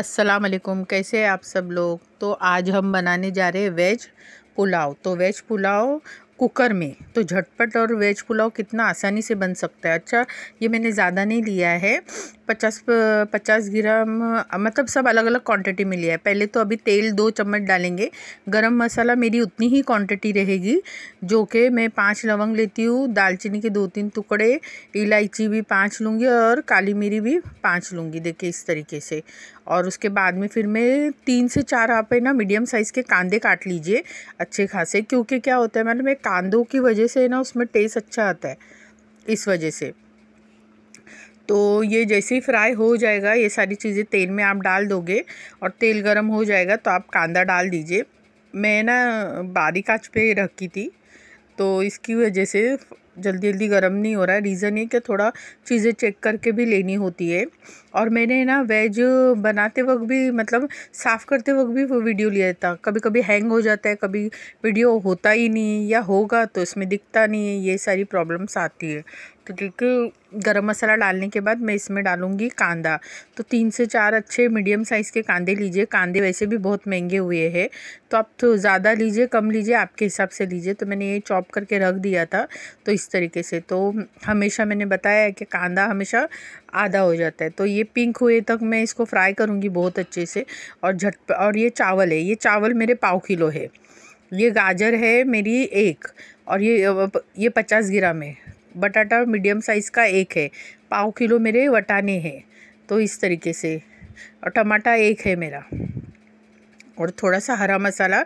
अस्सलाम वालेकुम कैसे आप सब लोग तो आज हम बनाने जा रहे हैं वेज पुलाव तो वेज पुलाव कुकर में तो झटपट और वेज पुलाव कितना आसानी से बन सकता है अच्छा ये मैंने ज़्यादा नहीं लिया है पचास पचास ग्राम मतलब सब अलग अलग क्वांटिटी में लिया है पहले तो अभी तेल दो चम्मच डालेंगे गरम मसाला मेरी उतनी ही क्वांटिटी रहेगी जो कि मैं पांच लवंग लेती हूँ दालचीनी के दो तीन टुकड़े इलायची भी पाँच लूँगी और काली मिरी भी पाँच लूँगी देखिए इस तरीके से और उसके बाद में फिर मैं तीन से चार आप ना मीडियम साइज़ के कांदे काट लीजिए अच्छे खासे क्योंकि क्या होता है मतलब मैंने एक कांदों की वजह से ना उसमें टेस्ट अच्छा आता है इस वजह से तो ये जैसे ही फ्राई हो जाएगा ये सारी चीज़ें तेल में आप डाल दोगे और तेल गर्म हो जाएगा तो आप कांदा डाल दीजिए मैं ना बारीक आँच पे रखी थी तो इसकी वजह से जल्दी जल्दी गर्म नहीं हो रहा है रीज़न ये कि थोड़ा चीज़ें चेक करके भी लेनी होती है और मैंने ना वेज बनाते वक्त भी मतलब साफ़ करते वक्त भी वो वीडियो लिया था कभी कभी हैंग हो जाता है कभी वीडियो होता ही नहीं या होगा तो इसमें दिखता नहीं है ये सारी प्रॉब्लम्स आती है तो क्योंकि गरम मसाला डालने के बाद मैं इसमें डालूँगी कांदा तो तीन से चार अच्छे मीडियम साइज़ के कांदे लीजिए कांदे वैसे भी बहुत महंगे हुए हैं तो आप तो ज़्यादा लीजिए कम लीजिए आपके हिसाब से लीजिए तो मैंने ये चॉप करके रख दिया था तो इस तरीके से तो हमेशा मैंने बताया कि कांदा हमेशा आधा हो जाता है तो ये ये पिंक हुए तक मैं इसको फ्राई करूँगी बहुत अच्छे से और झट और ये चावल है ये चावल मेरे पाव किलो है ये गाजर है मेरी एक और ये ये पचास ग्राम है बटाटा मीडियम साइज़ का एक है पाव किलो मेरे वटाने हैं तो इस तरीके से और टमाटा एक है मेरा और थोड़ा सा हरा मसाला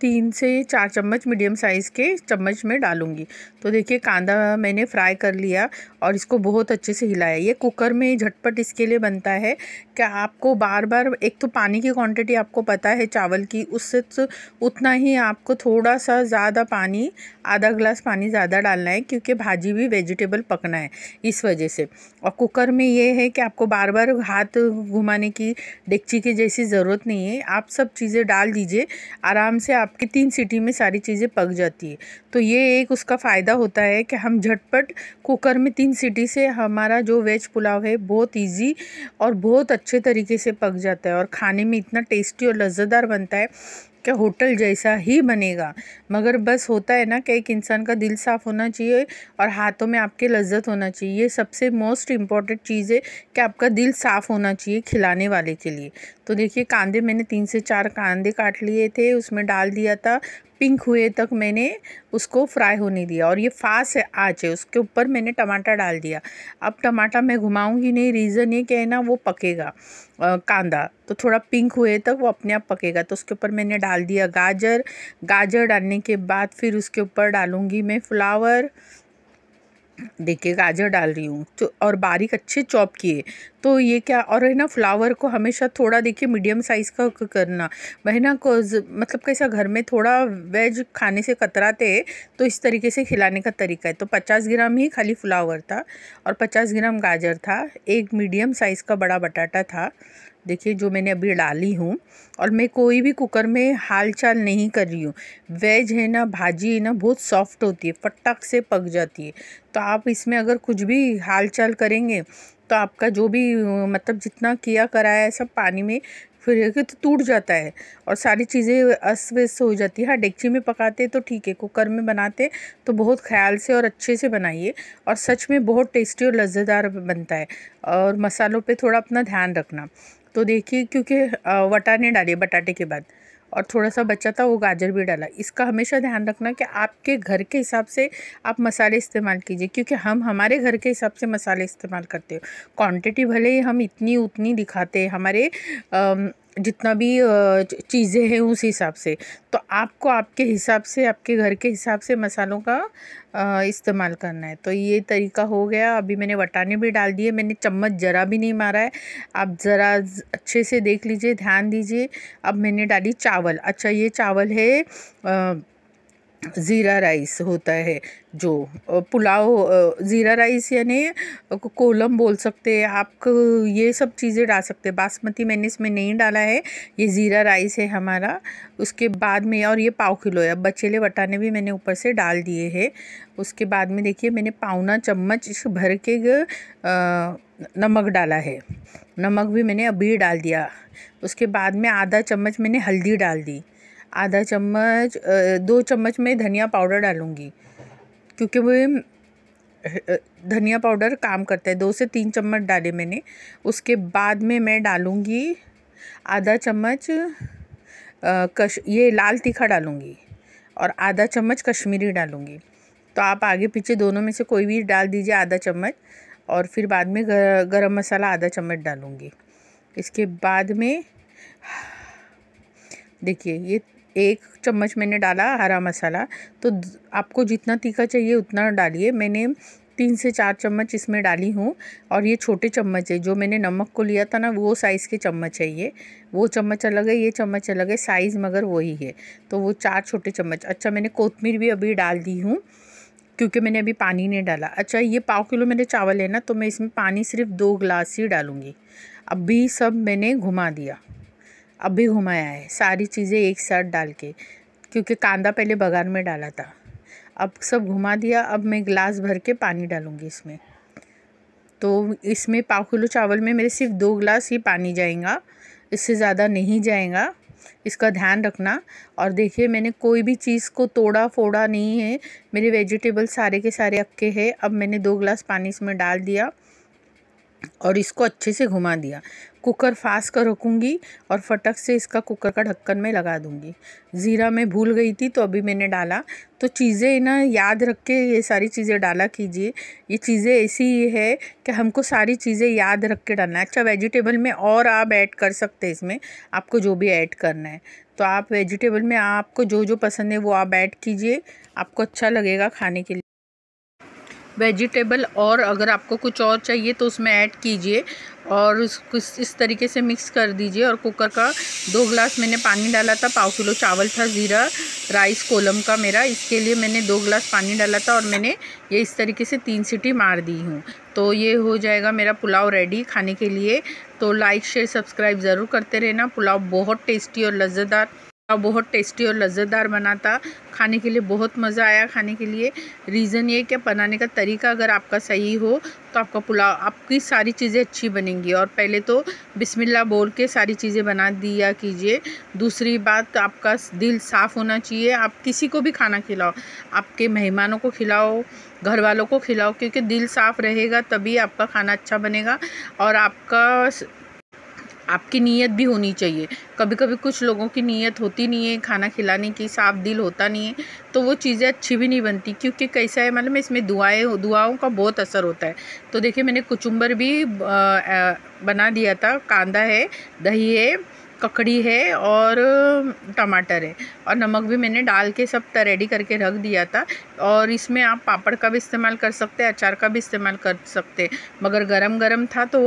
तीन से चार चम्मच मीडियम साइज़ के चम्मच में डालूंगी तो देखिए कांदा मैंने फ्राई कर लिया और इसको बहुत अच्छे से हिलाया ये कुकर में झटपट इसके लिए बनता है कि आपको बार बार एक तो पानी की क्वांटिटी आपको पता है चावल की उससे तो उतना ही आपको थोड़ा सा ज़्यादा पानी आधा ग्लास पानी ज़्यादा डालना है क्योंकि भाजी भी वेजिटेबल पकना है इस वजह से और कुकर में ये है कि आपको बार बार हाथ घुमाने की डेगची की जैसी ज़रूरत नहीं है आप सब चीज़ें डाल दीजिए आराम से आप आपकी तीन सीटी में सारी चीज़ें पक जाती है तो ये एक उसका फ़ायदा होता है कि हम झटपट कुकर में तीन सीटी से हमारा जो वेज पुलाव है बहुत ईजी और बहुत अच्छे तरीके से पक जाता है और खाने में इतना टेस्टी और लज्जेदार बनता है क्या होटल जैसा ही बनेगा मगर बस होता है ना कि एक इंसान का दिल साफ़ होना चाहिए और हाथों में आपके लज्जत होना चाहिए ये सबसे मोस्ट इम्पॉर्टेंट चीज़ है कि आपका दिल साफ़ होना चाहिए खिलाने वाले के लिए तो देखिए कांदे मैंने तीन से चार कांदे काट लिए थे उसमें डाल दिया था पिंक हुए तक मैंने उसको फ्राई होने दिया और ये फास्ट है आँच है उसके ऊपर मैंने टमाटर डाल दिया अब टमाटर मैं घुमाऊँगी नहीं रीज़न ये क्या है ना वो पकेगा आ, कांदा तो थोड़ा पिंक हुए तक वो अपने आप पकेगा तो उसके ऊपर मैंने डाल दिया गाजर गाजर डालने के बाद फिर उसके ऊपर डालूँगी मैं फ्लावर देखिए गाजर डाल रही हूँ तो और बारीक अच्छे चॉप किए तो ये क्या और है ना फ्लावर को हमेशा थोड़ा देखिए मीडियम साइज़ का करना वह ना मतलब कैसा घर में थोड़ा वेज खाने से कतराते तो इस तरीके से खिलाने का तरीका है तो पचास ग्राम ही खाली फ्लावर था और पचास ग्राम गाजर था एक मीडियम साइज़ का बड़ा बटाटा था देखिए जो मैंने अभी डाली हूँ और मैं कोई भी कुकर में हाल चाल नहीं कर रही हूँ वेज है ना भाजी है ना बहुत सॉफ्ट होती है फटक से पक जाती है तो आप इसमें अगर कुछ भी हाल चाल करेंगे तो आपका जो भी मतलब जितना किया कराया है सब पानी में फिर तो टूट जाता है और सारी चीज़ें अस्त व्यस्त हो जाती है हाँ डेगची में पकाते तो ठीक है कुकर में बनाते तो बहुत ख्याल से और अच्छे से बनाइए और सच में बहुत टेस्टी और लज्जेदार बनता है और मसालों पे थोड़ा अपना ध्यान रखना तो देखिए क्योंकि वटाने डालिए बटाटे के बाद और थोड़ा सा बचा था वो गाजर भी डाला इसका हमेशा ध्यान रखना कि आपके घर के हिसाब से आप मसाले इस्तेमाल कीजिए क्योंकि हम हमारे घर के हिसाब से मसाले इस्तेमाल करते हो क्वांटिटी भले ही हम इतनी उतनी दिखाते हैं हमारे आ, जितना भी चीज़ें हैं उस हिसाब से तो आपको आपके हिसाब से आपके घर के हिसाब से मसालों का इस्तेमाल करना है तो ये तरीका हो गया अभी मैंने वटाने भी डाल दिए मैंने चम्मच ज़रा भी नहीं मारा है आप ज़रा अच्छे से देख लीजिए ध्यान दीजिए अब मैंने डाली चावल अच्छा ये चावल है आ, ज़ीरा राइस होता है जो पुलाव ज़ीरा राइस यानी कोलम बोल सकते हैं आप ये सब चीज़ें डाल सकते हैं बासमती मैंने इसमें नहीं डाला है ये ज़ीरा राइस है हमारा उसके बाद में और ये पाव किलो है अब बचेले बटाने भी मैंने ऊपर से डाल दिए हैं उसके बाद में देखिए मैंने पावना चम्मच भर के नमक डाला है नमक भी मैंने अभी डाल दिया उसके बाद में आधा चम्मच मैंने हल्दी डाल दी आधा चम्मच दो चम्मच में धनिया पाउडर डालूँगी क्योंकि वो धनिया पाउडर काम करता है दो से तीन चम्मच डाले मैंने उसके बाद में मैं डालूँगी आधा चम्मच कश ये लाल तीखा डालूँगी और आधा चम्मच कश्मीरी डालूँगी तो आप आगे पीछे दोनों में से कोई भी डाल दीजिए आधा चम्मच और फिर बाद में गर, गरम मसाला आधा चम्मच डालूँगी इसके बाद में देखिए ये एक चम्मच मैंने डाला हरा मसाला तो आपको जितना तीखा चाहिए उतना डालिए मैंने तीन से चार चम्मच इसमें डाली हूँ और ये छोटे चम्मच है जो मैंने नमक को लिया था ना वो साइज़ के चम्मच है ये वो चम्मच अलग है ये चम्मच अलग है साइज़ मगर वही है तो वो चार छोटे चम्मच अच्छा मैंने कोतमीर भी अभी डाल दी हूँ क्योंकि मैंने अभी पानी नहीं डाला अच्छा ये पाव किलो मेरे चावल है ना तो मैं इसमें पानी सिर्फ दो गिलास ही डालूँगी अभी सब मैंने घुमा दिया अब भी घुमाया है सारी चीज़ें एक साथ डाल के क्योंकि कांदा पहले बघार में डाला था अब सब घुमा दिया अब मैं गिलास भर के पानी डालूँगी इसमें तो इसमें पाव किलो चावल में मेरे सिर्फ दो गिलास ही पानी जाएगा इससे ज़्यादा नहीं जाएगा इसका ध्यान रखना और देखिए मैंने कोई भी चीज़ को तोड़ा फोड़ा नहीं है मेरे वेजिटेबल सारे के सारे अक्के हैं अब मैंने दो गिलास पानी इसमें डाल दिया और इसको अच्छे से घुमा दिया कुकर फास्ट कर रखूँगी और फटक से इसका कुकर का ढक्कन में लगा दूँगी ज़ीरा मैं भूल गई थी तो अभी मैंने डाला तो चीज़ें ना याद रख के ये सारी चीज़ें डाला कीजिए ये चीज़ें ऐसी है कि हमको सारी चीज़ें याद रख के डालना है अच्छा वेजिटेबल में और आप ऐड कर सकते हैं इसमें आपको जो भी ऐड करना है तो आप वेजिटेबल में आपको जो जो पसंद है वो आप ऐड कीजिए आपको अच्छा लगेगा खाने के लिए वेजिटेबल और अगर आपको कुछ और चाहिए तो उसमें ऐड कीजिए और उसको इस तरीके से मिक्स कर दीजिए और कुकर का दो ग्लास मैंने पानी डाला था पाव किलो चावल था ज़ीरा राइस कोलम का मेरा इसके लिए मैंने दो ग्लास पानी डाला था और मैंने ये इस तरीके से तीन सीटी मार दी हूँ तो ये हो जाएगा मेरा पुलाव रेडी खाने के लिए तो लाइक शेयर सब्सक्राइब ज़रूर करते रहना पुलाव बहुत टेस्टी और लज्जेदार बहुत टेस्टी और लज्जतदार बना था खाने के लिए बहुत मज़ा आया खाने के लिए रीज़न ये कि बनाने का तरीका अगर आपका सही हो तो आपका पुलाव आपकी सारी चीज़ें अच्छी बनेंगी और पहले तो बिस्मिल्लाह बोल के सारी चीज़ें बना दिया कीजिए दूसरी बात आपका दिल साफ़ होना चाहिए आप किसी को भी खाना खिलाओ आपके मेहमानों को खिलाओ घर वालों को खिलाओ क्योंकि दिल साफ़ रहेगा तभी आपका खाना अच्छा बनेगा और आपका आपकी नीयत भी होनी चाहिए कभी कभी कुछ लोगों की नीयत होती नहीं है खाना खिलाने की साफ दिल होता नहीं है तो वो चीज़ें अच्छी भी नहीं बनती क्योंकि कैसा है मतलब इसमें दुआएं दुआओं का बहुत असर होता है तो देखिए मैंने कुचुम्बर भी बना दिया था कांदा है दही है ककड़ी है और टमाटर है और नमक भी मैंने डाल के सब रेडी करके रख दिया था और इसमें आप पापड़ का भी इस्तेमाल कर सकते हैं अचार का भी इस्तेमाल कर सकते हैं मगर गरम गरम था तो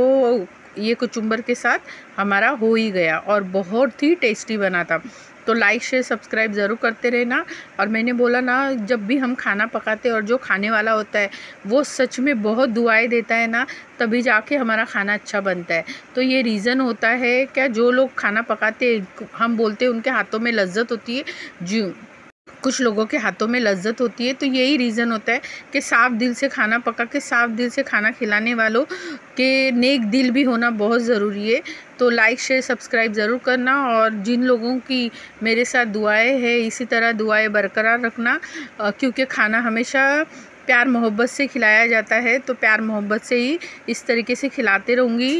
ये कुचुम्बर के साथ हमारा हो ही गया और बहुत ही टेस्टी बना था तो लाइक शेयर सब्सक्राइब ज़रूर करते रहना और मैंने बोला ना जब भी हम खाना पकाते और जो खाने वाला होता है वो सच में बहुत दुआएं देता है ना तभी जाके हमारा खाना अच्छा बनता है तो ये रीज़न होता है क्या जो लोग खाना पकाते हम बोलते हैं उनके हाथों में लज्जत होती है जी कुछ लोगों के हाथों में लज्जत होती है तो यही रीज़न होता है कि साफ़ दिल से खाना पका के साफ़ दिल से खाना खिलाने वालों के नेक दिल भी होना बहुत ज़रूरी है तो लाइक शेयर सब्सक्राइब ज़रूर करना और जिन लोगों की मेरे साथ दुआएं हैं इसी तरह दुआएं बरकरार रखना क्योंकि खाना हमेशा प्यार मोहब्बत से खिलाया जाता है तो प्यार मोहब्बत से ही इस तरीके से खिलाते रहूँगी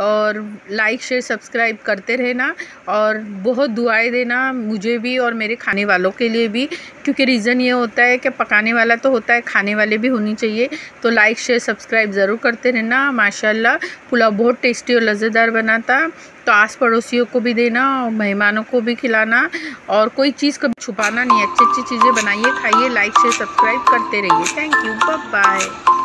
और लाइक शेयर सब्सक्राइब करते रहना और बहुत दुआएं देना मुझे भी और मेरे खाने वालों के लिए भी क्योंकि रीज़न ये होता है कि पकाने वाला तो होता है खाने वाले भी होनी चाहिए तो लाइक शेयर सब्सक्राइब ज़रूर करते रहना माशाल्लाह पुलाव बहुत टेस्टी और लज़ेदार बनाता तो आस पड़ोसियों को भी देना और मेहमानों को भी खिलाना और कोई चीज़ कभी छुपाना नहीं अच्छी अच्छी चीज़ें बनाइए खाइए लाइक शेयर सब्सक्राइब करते रहिए थैंक यू बाय